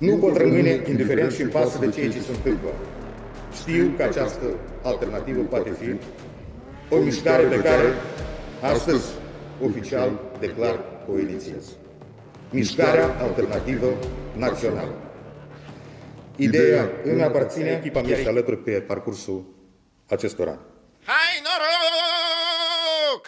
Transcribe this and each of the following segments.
Nu pot rămâne indiferent și în pasă de ceea ce se întâmplă. Știu că această alternativă poate fi o mișcare pe care astăzi oficial declar o inițiez. Mișcarea Alternativă Națională. Ideea îmi aparține, echipa mea este alături pe parcursul acestor ani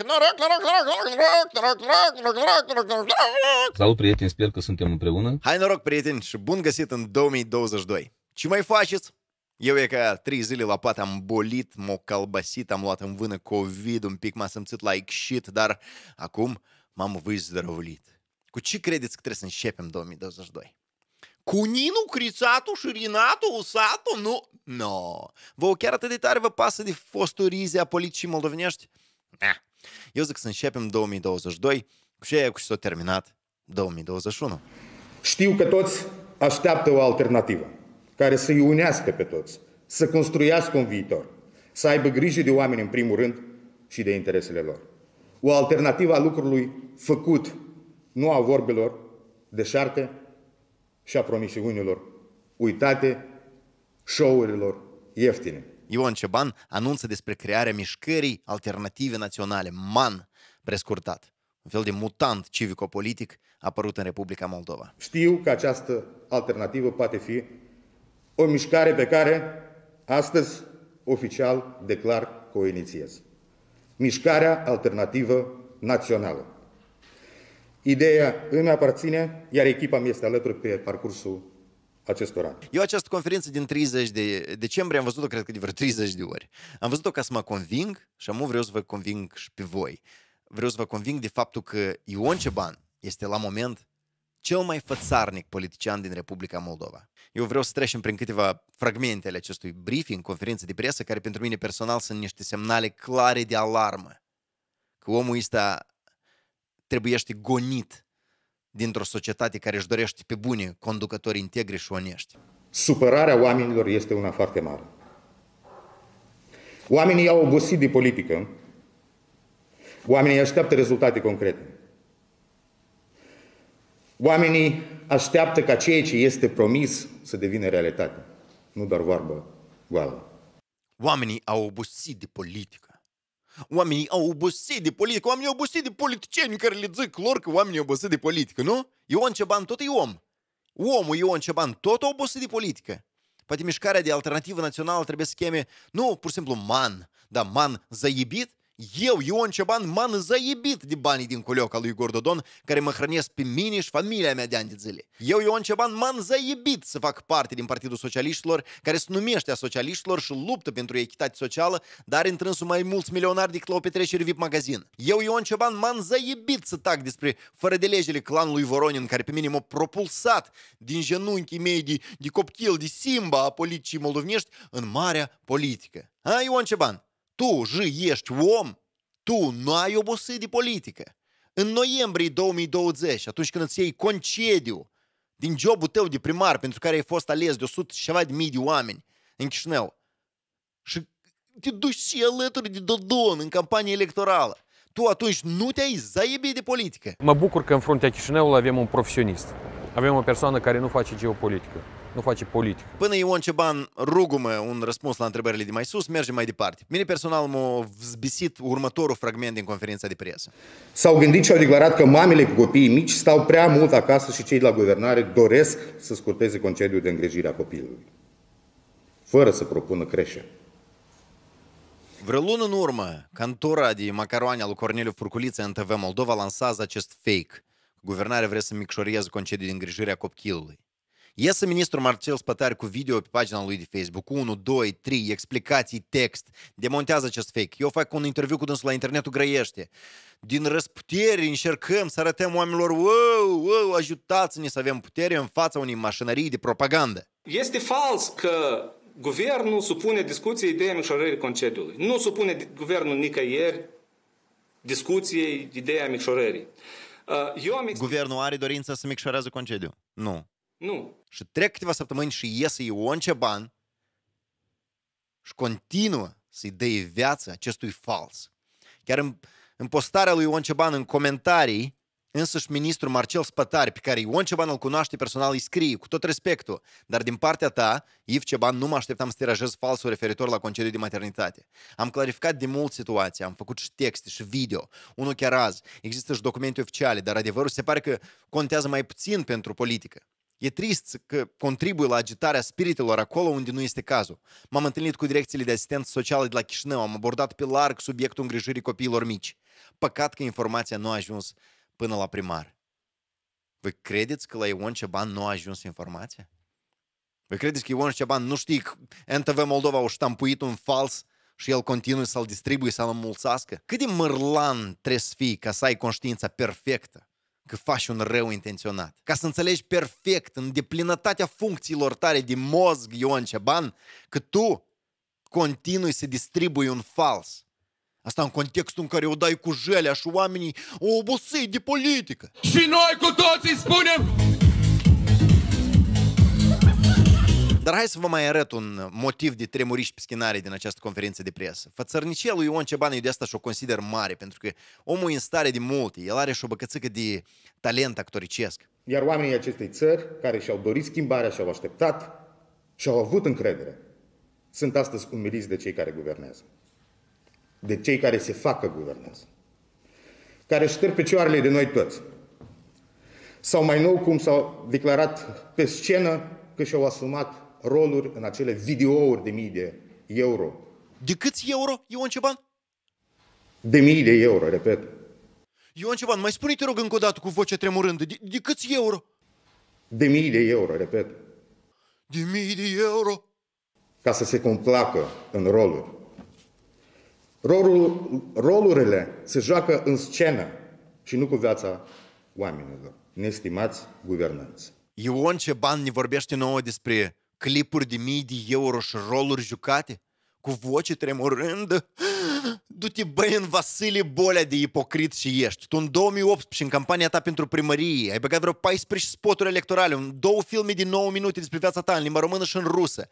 noroc, noroc, noroc, noroc, noroc, noroc, noroc, noroc, noroc, noroc, noroc. Salut, prieteni, sper că suntem împreună. Hai noroc, prieteni, și bun găsit în 2022. Ce mai faceți? Eu e ca trei zile la pat am bolit, m-au calbasit, am luat în vână COVID, un pic m-a simțit like shit, dar acum m-am văzdrăvlit. Cu ce credeți că trebuie să începem 2022? Cu Ninu, Crițatu și Rinatu, Usatu? Nu, no. Vă chiar atât de tare vă pasă de fostul politicii moldovenești? Da. Eu zic să începem 2022 cu aia cu ce s-a terminat 2021. Știu că toți așteaptă o alternativă care să-i unească pe toți, să construiască un viitor, să aibă grijă de oameni în primul rând și de interesele lor. O alternativă a lucrului făcut, nu a vorbelor deșarte și a promisiunilor uitate, show-urilor ieftine. Ion Ceban anunță despre crearea mișcării alternative naționale, MAN, prescurtat, un fel de mutant civico-politic apărut în Republica Moldova. Știu că această alternativă poate fi o mișcare pe care astăzi oficial declar că o inițiez. Mișcarea alternativă națională. Ideea îmi aparține, iar echipa mi este alături pe parcursul acestor ani. Eu această conferință din 30 de decembrie am văzut-o, cred că, de vreo 30 de ori. Am văzut-o ca să mă conving și am vreau să vă conving și pe voi. Vreau să vă conving de faptul că Ion Ceban este la moment cel mai fățarnic politician din Republica Moldova. Eu vreau să trecem prin câteva fragmente ale acestui briefing, conferință de presă, care pentru mine personal sunt niște semnale clare de alarmă. Că omul ăsta trebuiește gonit dintr-o societate care își dorește pe bune conducători integri și onești? Supărarea oamenilor este una foarte mare. Oamenii au obosit de politică. Oamenii așteaptă rezultate concrete. Oamenii așteaptă ca ceea ce este promis să devină realitate. Nu doar vorbă goală. Oamenii au obosit de politică. Oamenii au obosit de politică, oamenii au obosit de politicieni care le zic lor că oamenii au obosit de politică, nu? Ion Ceban tot e om. Omul Ion Ceban tot a obosit de politică. Poate mișcarea de alternativă națională trebuie să cheme, nu pur și simplu man, da man zaibit, eu, Ion Ceban, m-am zăibit de banii din culeoca lui Igor Dodon, care mă hrănesc pe mine și familia mea de ani de zile. Eu, Ion Ceban, m-am zăibit să fac parte din Partidul Socialiștilor, care se numește a socialiștilor și luptă pentru echitate socială, dar întrânsul mai mulți milionari decât la o petrecere VIP magazin. Eu, Ion Ceban, m-am zăibit să tac despre fără de legele clanului Voronin, care pe mine m-a propulsat din genunchii mei de, de copil, de simba a politicii moldovnești în marea politică. Ha, Ion Ceban? tu ești om, tu nu ai obosit de politică. În noiembrie 2020, atunci când îți iei concediu din jobul tău de primar pentru care ai fost ales de 100 și ceva de mii de oameni în Chișinău și te duci și alături de Dodon în campanie electorală, tu atunci nu te-ai zaibit de politică. Mă bucur că în fruntea Chișinăului avem un profesionist. Avem o persoană care nu face geopolitică, nu face politică. Până Ion Ceban rugumă un răspuns la întrebările de mai sus, mergem mai departe. Mine personal m-a vzbisit următorul fragment din conferința de presă. S-au gândit și au declarat că mamele cu copiii mici stau prea mult acasă și cei de la guvernare doresc să scurteze concediul de îngrijire a copilului, fără să propună creșe. Vreo lună în urmă, cantora de macaroane al lui Corneliu Furculiță în TV Moldova lansează acest fake – guvernarea vrea să micșoreze concediul de îngrijire a copilului. Iese ministrul Marcel Spătari cu video pe pagina lui de Facebook, 1, 2, 3, explicații, text, demontează acest fake. Eu fac un interviu cu dânsul la internetul grăiește. Din răsputeri încercăm să arătăm oamenilor, wow, wow, ajutați-ne să avem putere în fața unei mașinării de propagandă. Este fals că guvernul supune discuție ideea micșorării concediului. Nu supune guvernul nicăieri discuției ideea micșorării. Uh, eu am Guvernul are dorința să micșoreze concediu? Nu. Nu. Și trec câteva săptămâni și iese Ion Ban și continuă să-i dea viață acestui fals. Chiar în, în postarea lui Ion Ceban, în comentarii, însăși ministru Marcel Spătari, pe care Ion Ceban îl cunoaște personal, îi scrie cu tot respectul, dar din partea ta, Iv Ceban, nu mă așteptam să tirajez falsul referitor la concediu de maternitate. Am clarificat de mult situația, am făcut și texte și video, unul chiar azi, există și documente oficiale, dar adevărul se pare că contează mai puțin pentru politică. E trist că contribuie la agitarea spiritelor acolo unde nu este cazul. M-am întâlnit cu direcțiile de asistență socială de la Chișinău, am abordat pe larg subiectul îngrijirii copiilor mici. Păcat că informația nu a ajuns până la primar. Voi credeți că la Ion Ceban nu a ajuns informația? Voi credeți că Ion Ceban nu știe că NTV Moldova a ștampuit un fals și el continuă să-l distribuie, să-l înmulțească? Cât de mărlan trebuie să fii ca să ai conștiința perfectă că faci un rău intenționat? Ca să înțelegi perfect, în deplinătatea funcțiilor tale de mozg, Ion Ceban, că tu continui să distribui un fals Asta în contextul în care o dai cu jelea și oamenii o obosei de politică. Și noi cu toții spunem... Dar hai să vă mai arăt un motiv de tremuriș pischinare din această conferință de presă. Fățărnicia lui Ion Ceban, eu de asta și-o consider mare, pentru că omul e în stare de multe, el are și o băcățică de talent actoricesc. Iar oamenii acestei țări, care și-au dorit schimbarea și-au așteptat și-au avut încredere, sunt astăzi umiliți de cei care guvernează de cei care se facă guvernanți, care șterg picioarele de noi toți. Sau mai nou, cum s-au declarat pe scenă că și-au asumat roluri în acele videouri de mii de euro. De câți euro, Ion Ceban? De mii de euro, repet. Ion Ceban, mai spune te rog încă o dată cu voce tremurândă, de, de câți euro? De mii de euro, repet. De mii de euro? Ca să se complacă în roluri. Rolul, rolurile se joacă în scenă și nu cu viața oamenilor. Nestimați guvernanți. Ion Ceban ne vorbește nouă despre clipuri de mii de euro și roluri jucate? Cu voce tremurândă? Du-te băi în Vasile Bolea de ipocrit și ești. Tu în 2018 în campania ta pentru primărie ai băgat vreo 14 spoturi electorale, în două filme de 9 minute despre viața ta în limba română și în rusă.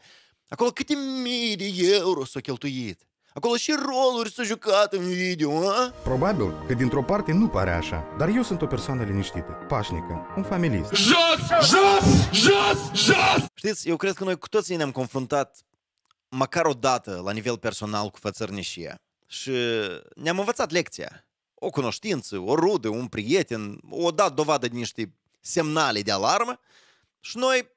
Acolo câte mii de euro s-au cheltuit? Acolo și roluri să jucat în video, a? Probabil că dintr-o parte nu pare așa, dar eu sunt o persoană liniștită, pașnică, un familist. Jos! Jos! Jos! Jos! Știți, eu cred că noi cu toții ne-am confruntat măcar o dată la nivel personal cu fățărnișia. și ne-am învățat lecția. O cunoștință, o rudă, un prieten, o dat dovadă de niște semnale de alarmă și noi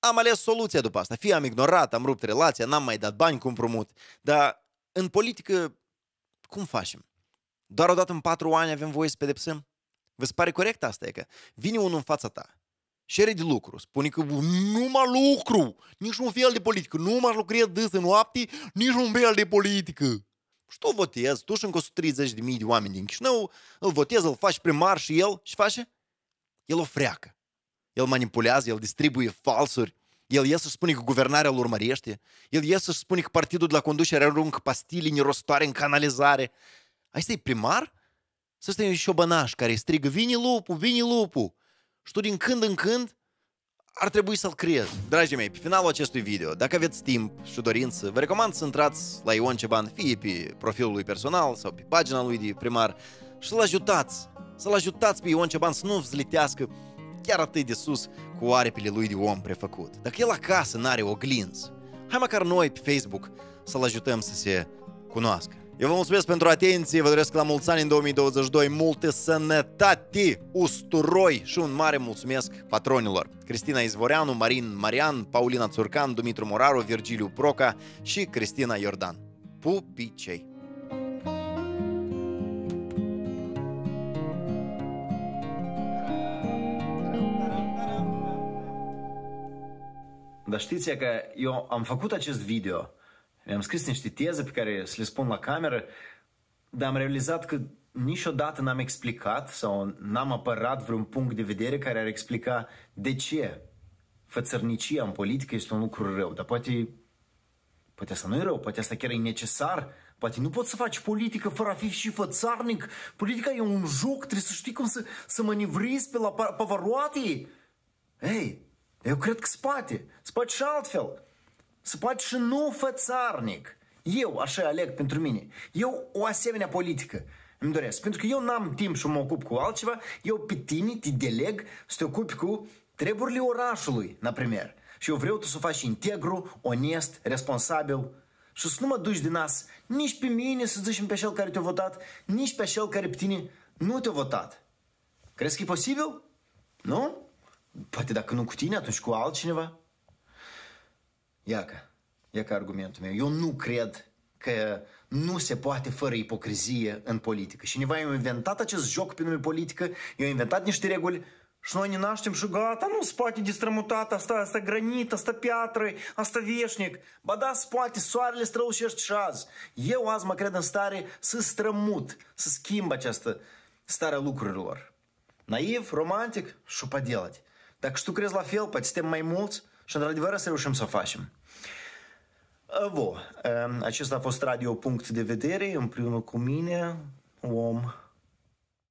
am ales soluția după asta. Fie am ignorat, am rupt relația, n-am mai dat bani cu împrumut, dar în politică, cum facem? Doar odată în patru ani avem voie să pedepsăm? Vă se pare corect asta? E că vine unul în fața ta și are de lucru. Spune că nu mă lucru, nici un fel de politică, nu m-aș lucrez des în noapte, nici un fel de politică. Și tu votezi, tu și încă 130 de mii de oameni din Chișinău, îl votezi, îl faci primar și el, și face? El o freacă. El manipulează, el distribuie falsuri. El e să spune că guvernarea îl urmărește, el e să spune că partidul de la conducere aruncă pastilii nirostoare în canalizare. Asta e primar? Să stai un șobănaș care strigă, vine lupul, vine lupul. Și tu din când în când ar trebui să-l creez. Dragii mei, pe finalul acestui video, dacă aveți timp și dorință, vă recomand să intrați la Ion Ceban, fie pe profilul lui personal sau pe pagina lui de primar și să-l ajutați, să-l ajutați pe Ion Ceban să nu vzlitească chiar atât de sus cu aripile lui de om prefăcut. Dacă el acasă n-are o hai măcar noi pe Facebook să-l ajutăm să se cunoască. Eu vă mulțumesc pentru atenție, vă doresc la mulți ani în 2022, multe sănătate, usturoi și un mare mulțumesc patronilor. Cristina Izvoreanu, Marin Marian, Paulina Țurcan, Dumitru Moraru, Virgiliu Proca și Cristina Iordan. Pupicei! Dar știți că eu am făcut acest video, mi-am scris niște teze pe care să le spun la cameră, dar am realizat că niciodată n-am explicat sau n-am apărat vreun punct de vedere care ar explica de ce fățărnicia în politică este un lucru rău. Dar poate, poate asta nu e rău, poate asta chiar e necesar, poate nu poți să faci politică fără a fi și fățarnic. Politica e un joc, trebuie să știi cum să, să manevrezi pe la pavaroate. Ei, eu cred că se poate. Se poate și altfel. Se poate și nu fățarnic. Eu așa aleg pentru mine. Eu o asemenea politică îmi doresc. Pentru că eu n-am timp să mă ocup cu altceva, eu pe tine te deleg să te ocupi cu treburile orașului, na primer. Și eu vreau tu să faci integru, onest, responsabil și să nu mă duci din nas nici pe mine să zici pe cel care te-a votat, nici pe cel care pe tine nu te-a votat. Crezi că e posibil? Nu? Poate dacă nu cu tine, atunci cu altcineva. Iacă, iacă argumentul meu. Eu nu cred că nu se poate fără ipocrizie în politică. Și Cineva a inventat acest joc pe nume politică, i-a inventat niște reguli și noi ne naștem și gata, nu se poate distrămutat, asta, asta granit, asta piatră, asta veșnic. Ba da, se poate, soarele strălucește și azi. Eu azi mă cred în stare să strămut, să schimb această stare a lucrurilor. Naiv, romantic și podelate. Dacă și tu crezi la fel, poate suntem mai mulți și într-adevăr să reușim să o facem. Vă, acesta a fost Radio Punct de Vedere împreună cu mine, om